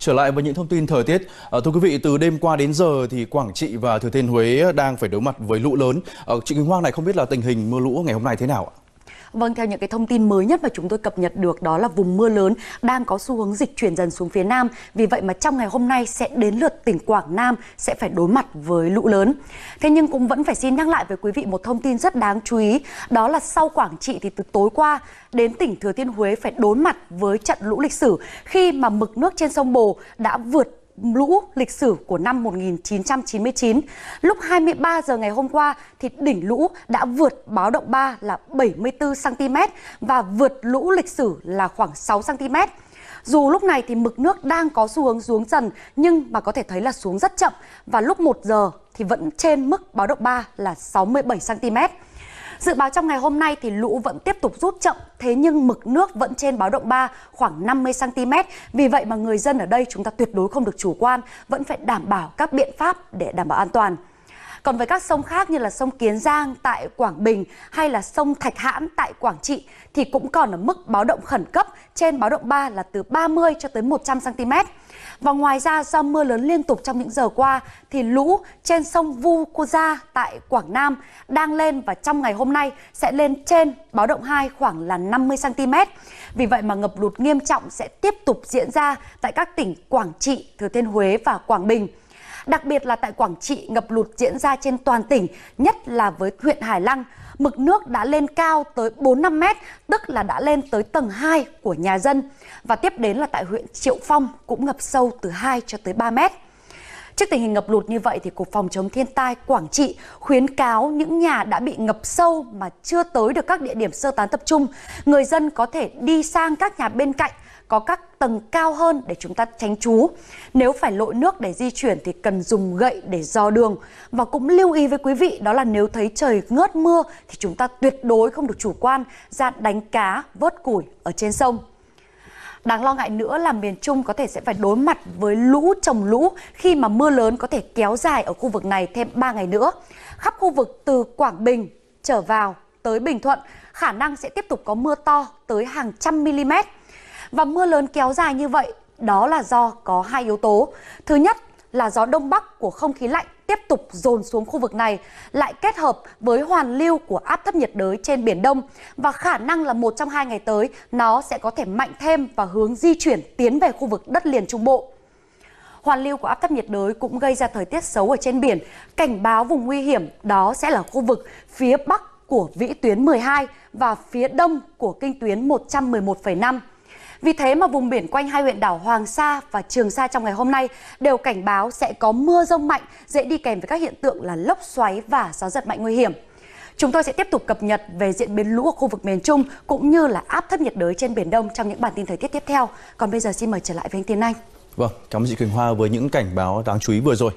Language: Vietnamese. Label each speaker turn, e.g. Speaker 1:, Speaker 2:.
Speaker 1: Trở lại với những thông tin thời tiết, ờ, thưa quý vị, từ đêm qua đến giờ thì Quảng Trị và Thừa Thiên Huế đang phải đối mặt với lũ lớn. Ờ, chị Quỳnh Hoang này không biết là tình hình mưa lũ ngày hôm nay thế nào ạ?
Speaker 2: Vâng, theo những cái thông tin mới nhất mà chúng tôi cập nhật được đó là vùng mưa lớn đang có xu hướng dịch chuyển dần xuống phía Nam. Vì vậy mà trong ngày hôm nay sẽ đến lượt tỉnh Quảng Nam sẽ phải đối mặt với lũ lớn. Thế nhưng cũng vẫn phải xin nhắc lại với quý vị một thông tin rất đáng chú ý. Đó là sau Quảng Trị thì từ tối qua đến tỉnh Thừa Thiên Huế phải đối mặt với trận lũ lịch sử khi mà mực nước trên sông Bồ đã vượt lũ lịch sử của năm 1999. Lúc 23 giờ ngày hôm qua thì đỉnh lũ đã vượt báo động 3 là 74 cm và vượt lũ lịch sử là khoảng 6 cm. Dù lúc này thì mực nước đang có xu hướng xuống dần nhưng mà có thể thấy là xuống rất chậm và lúc 1 giờ thì vẫn trên mức báo động 3 là 67 cm. Dự báo trong ngày hôm nay thì lũ vẫn tiếp tục rút chậm, thế nhưng mực nước vẫn trên báo động 3 khoảng 50 cm. Vì vậy mà người dân ở đây chúng ta tuyệt đối không được chủ quan, vẫn phải đảm bảo các biện pháp để đảm bảo an toàn. Còn với các sông khác như là sông Kiến Giang tại Quảng Bình hay là sông Thạch Hãn tại Quảng Trị thì cũng còn ở mức báo động khẩn cấp trên báo động 3 là từ 30 cho tới 100 cm. Và ngoài ra do mưa lớn liên tục trong những giờ qua thì lũ trên sông Vu Cô Gia tại Quảng Nam đang lên và trong ngày hôm nay sẽ lên trên báo động 2 khoảng là 50 cm. Vì vậy mà ngập lụt nghiêm trọng sẽ tiếp tục diễn ra tại các tỉnh Quảng Trị, Thừa Thiên Huế và Quảng Bình. Đặc biệt là tại Quảng Trị, ngập lụt diễn ra trên toàn tỉnh, nhất là với huyện Hải Lăng. Mực nước đã lên cao tới 4-5 mét, tức là đã lên tới tầng 2 của nhà dân. Và tiếp đến là tại huyện Triệu Phong cũng ngập sâu từ 2 cho tới 3 mét. Trước tình hình ngập lụt như vậy thì Cục Phòng chống thiên tai Quảng Trị khuyến cáo những nhà đã bị ngập sâu mà chưa tới được các địa điểm sơ tán tập trung, người dân có thể đi sang các nhà bên cạnh có các tầng cao hơn để chúng ta tránh trú. Nếu phải lội nước để di chuyển thì cần dùng gậy để dò đường. Và cũng lưu ý với quý vị đó là nếu thấy trời ngớt mưa thì chúng ta tuyệt đối không được chủ quan ra đánh cá, vớt củi ở trên sông. Đáng lo ngại nữa là miền Trung có thể sẽ phải đối mặt với lũ trồng lũ khi mà mưa lớn có thể kéo dài ở khu vực này thêm 3 ngày nữa. Khắp khu vực từ Quảng Bình trở vào tới Bình Thuận khả năng sẽ tiếp tục có mưa to tới hàng trăm mm. Và mưa lớn kéo dài như vậy đó là do có hai yếu tố. Thứ nhất là gió đông bắc của không khí lạnh tiếp tục dồn xuống khu vực này, lại kết hợp với hoàn lưu của áp thấp nhiệt đới trên biển Đông và khả năng là một trong hai ngày tới nó sẽ có thể mạnh thêm và hướng di chuyển tiến về khu vực đất liền Trung Bộ. Hoàn lưu của áp thấp nhiệt đới cũng gây ra thời tiết xấu ở trên biển, cảnh báo vùng nguy hiểm đó sẽ là khu vực phía bắc của vĩ tuyến 12 và phía đông của kinh tuyến 111,5. Vì thế mà vùng biển quanh hai huyện đảo Hoàng Sa và Trường Sa trong ngày hôm nay đều cảnh báo sẽ có mưa rông mạnh, dễ đi kèm với các hiện tượng là lốc xoáy và gió giật mạnh nguy hiểm. Chúng tôi sẽ tiếp tục cập nhật về diễn biến lũ ở khu vực miền Trung cũng như là áp thấp nhiệt đới trên biển Đông trong những bản tin thời tiết tiếp theo. Còn bây giờ xin mời trở lại với anh Tiến Anh.
Speaker 1: Vâng, cảm ơn chị Quỳnh Hoa với những cảnh báo đáng chú ý vừa rồi.